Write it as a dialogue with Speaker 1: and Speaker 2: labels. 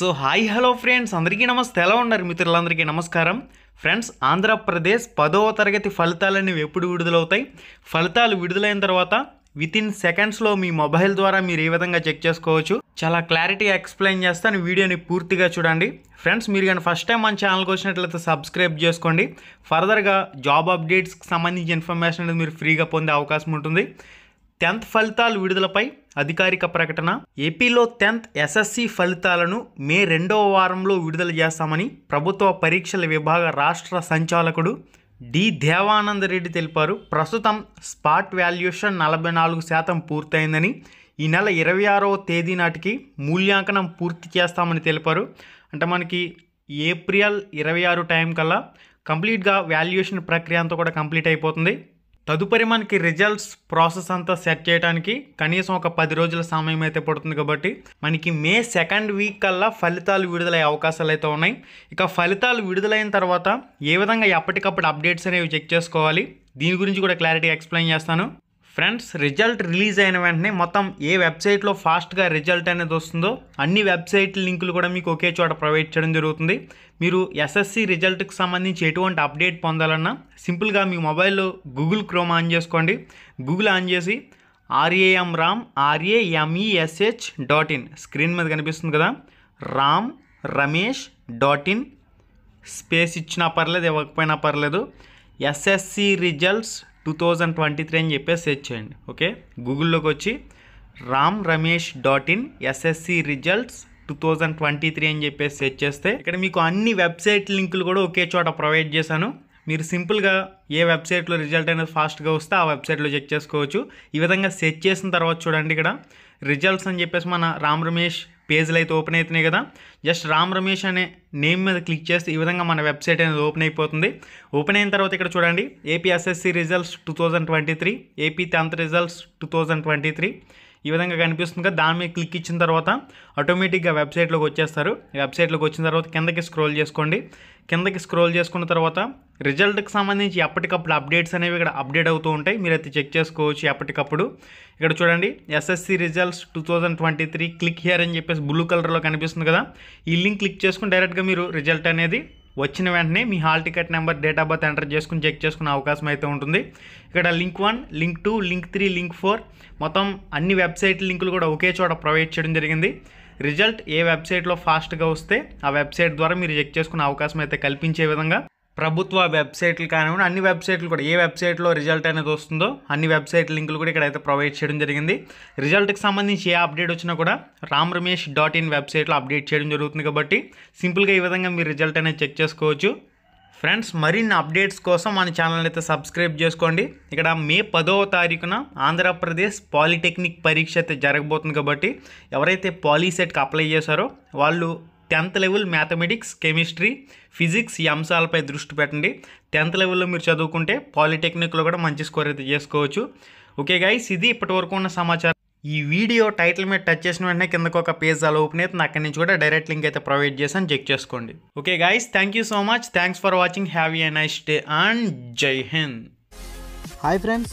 Speaker 1: so hi hello friends అందరికీ నమస్తే ఎలా ఉన్నారు మిత్రులందరికీ నమస్కారం ఫ్రెండ్స్ ఆంధ్రప్రదేశ్ పదవ తరగతి ఫలితాలన్నీ ఎప్పుడు విడుదలవుతాయి ఫలితాలు విడుదలైన తర్వాత విత్ ఇన్ సెకండ్స్లో మీ మొబైల్ ద్వారా మీరు ఏ విధంగా చెక్ చేసుకోవచ్చు చాలా క్లారిటీ ఎక్స్ప్లెయిన్ చేస్తాను వీడియోని పూర్తిగా చూడండి ఫ్రెండ్స్ మీరు కానీ ఫస్ట్ టైం మన ఛానల్కి వచ్చినట్లయితే సబ్స్క్రైబ్ చేసుకోండి ఫర్దర్గా జాబ్ అప్డేట్స్కి సంబంధించిన ఇన్ఫర్మేషన్ అనేది మీరు ఫ్రీగా పొందే అవకాశం ఉంటుంది టెన్త్ ఫలితాలు విడుదలపై అధికారిక ప్రకటన ఏపీలో టెన్త్ ఎస్ఎస్సి ఫలితాలను మే రెండవ వారంలో విడుదల చేస్తామని ప్రభుత్వ పరీక్షల విభాగ రాష్ట్ర సంచాలకుడు డి దేవానంద రెడ్డి తెలిపారు ప్రస్తుతం స్పాట్ వాల్యుయేషన్ నలభై నాలుగు శాతం పూర్తయిందని ఈ నెల ఇరవై ఆరవ తేదీ నాటికి మూల్యాంకనం పూర్తి చేస్తామని తెలిపారు అంటే మనకి ఏప్రిల్ ఇరవై ఆరు టైం కల్లా కంప్లీట్గా వాల్యుయేషన్ ప్రక్రియ అంతా కూడా కంప్లీట్ అయిపోతుంది తదుపరి మనకి రిజల్ట్స్ ప్రాసెస్ అంతా సెట్ చేయడానికి కనీసం ఒక పది రోజుల సమయం అయితే పడుతుంది కాబట్టి మనకి మే సెకండ్ వీక్ కల్లా ఫలితాలు విడుదలయ్యే అవకాశాలు అయితే ఉన్నాయి ఇక ఫలితాలు విడుదలైన తర్వాత ఏ విధంగా ఎప్పటికప్పుడు అప్డేట్స్ అనేవి చెక్ చేసుకోవాలి దీని గురించి కూడా క్లారిటీ ఎక్స్ప్లెయిన్ చేస్తాను ఫ్రెండ్స్ రిజల్ట్ రిలీజ్ అయిన వెంటనే మొత్తం ఏ వెబ్సైట్లో ఫాస్ట్గా రిజల్ట్ అనేది వస్తుందో అన్ని వెబ్సైట్ లింకులు కూడా మీకు ఒకే చోట ప్రొవైడ్ చేయడం జరుగుతుంది మీరు ఎస్ఎస్సి రిజల్ట్కి సంబంధించి ఎటువంటి అప్డేట్ పొందాలన్నా సింపుల్గా మీ మొబైల్లో గూగుల్ క్రోమ్ ఆన్ చేసుకోండి గూగుల్ ఆన్ చేసి R A M Ram R A M E S H dot in screen మీద కనిపిస్తుంది కదా Ram Ramesh dot in space ఇచ్చినా పర్లేదు ఇవ్వకపోయినా పర్లేదు SSC results two thousand twenty three అని చెప్పేసి సెర్చ్ చేయండి ఓకే గూగుల్లోకి వచ్చి Ram Ramesh dot in SSC results two thousand twenty three అని చెప్పేసి సెర్చ్ చేస్తే ఇక్కడ మీకు అన్ని వెబ్సైట్ లింకులు కూడా ఒకే చోట ప్రొవైడ్ చేశాను మీరు సింపుల్గా ఏ వెబ్సైట్లో రిజల్ట్ అనేది ఫాస్ట్గా వస్తే ఆ వెబ్సైట్లో చెక్ చేసుకోవచ్చు ఈ విధంగా సెర్చ్ చేసిన తర్వాత చూడండి ఇక్కడ రిజల్ట్స్ అని చెప్పేసి మన రామ్ రమేష్ పేజ్లు అయితే ఓపెన్ అవుతున్నాయి కదా జస్ట్ రామ్ రమేష్ అనే నేమ్ మీద క్లిక్ చేస్తే ఈ విధంగా మన వెబ్సైట్ అనేది ఓపెన్ అయిపోతుంది ఓపెన్ అయిన తర్వాత ఇక్కడ చూడండి AP SSC results two thousand twenty three AP tenth results two thousand twenty three ఈ విధంగా కనిపిస్తుంది కదా దాని మీద క్లిక్ ఇచ్చిన తర్వాత ఆటోమేటిక్గా వెబ్సైట్లోకి వచ్చేస్తారు వెబ్సైట్లోకి వచ్చిన తర్వాత కిందకి స్క్రోల్ చేసుకోండి కిందకి స్క్రోల్ చేసుకున్న తర్వాత రిజల్ట్కి సంబంధించి ఎప్పటికప్పుడు అప్డేట్స్ అనేవి ఇక్కడ అప్డేట్ అవుతూ ఉంటాయి మీరైతే చెక్ చేసుకోవచ్చు ఎప్పటికప్పుడు ఇక్కడ చూడండి SSC results two thousand twenty three click here అని చెప్పేసి బ్లూ కలర్లో కనిపిస్తుంది కదా ఈ లింక్ క్లిక్ చేసుకుని డైరెక్ట్గా మీరు రిజల్ట్ అనేది వచ్చిన వెంటనే మీ hall ticket number date of birth enter చేసుకుని చెక్ చేసుకునే అవకాశం అయితే ఉంటుంది ఇక్కడ link one link two link three link four మొత్తం అన్ని వెబ్సైట్ లింకులు కూడా ఒకే చోట ప్రొవైడ్ చేయడం జరిగింది రిజల్ట్ ఏ వెబ్సైట్లో ఫాస్ట్గా వస్తే ఆ వెబ్సైట్ ద్వారా మీరు చెక్ చేసుకునే అవకాశం అయితే కల్పించే విధంగా ప్రభుత్వ వెబ్సైట్లు కానివ్వండి అన్ని వెబ్సైట్లు కూడా ఏ వెబ్సైట్లో రిజల్ట్ అనేది వస్తుందో అన్ని వెబ్సైట్ లింకులు కూడా ఇక్కడైతే ప్రొవైడ్ చేయడం జరిగింది రిజల్ట్కి సంబంధించి ఏ అప్డేట్ వచ్చినా కూడా రామ్ రమేష్ డాట్ ఇన్ వెబ్సైట్లో అప్డేట్ చేయడం జరుగుతుంది కాబట్టి సింపుల్గా ఈ విధంగా మీరు రిజల్ట్ అనేది చెక్ చేసుకోవచ్చు ఫ్రెండ్స్ మరిన్ని అప్డేట్స్ కోసం మన ఛానల్ అయితే సబ్స్క్రైబ్ చేసుకోండి ఇక్కడ మే పదవ తారీఖున ఆంధ్రప్రదేశ్ పాలిటెక్నిక్ పరీక్ష అయితే జరగబోతుంది కాబట్టి ఎవరైతే పాలీసెట్కి అప్లై చేశారో వాళ్ళు tenth level mathematics chemistry physics ఈ అంశాలపై దృష్టి పెట్టండి టెన్త్ లెవెల్లో మీరు చదువుకుంటే పాలిటెక్నిక్లో కూడా మంచి స్కోర్ అయితే చేసుకోవచ్చు ఓకే గాయస్ ఇది ఇప్పటి వరకు ఉన్న సమాచారం ఈ వీడియో టైటిల్ మీద టచ్ చేసిన వెంటనే కిందకు ఒక పేజ్ అలా ఓపెన్ అయితే అక్కడి నుంచి కూడా డైరెక్ట్ లింక్ అయితే ప్రొవైడ్ చేశాను చెక్ చేసుకోండి okay guys thank you so much thanks for watching have a nice day and Jai Hind hi friends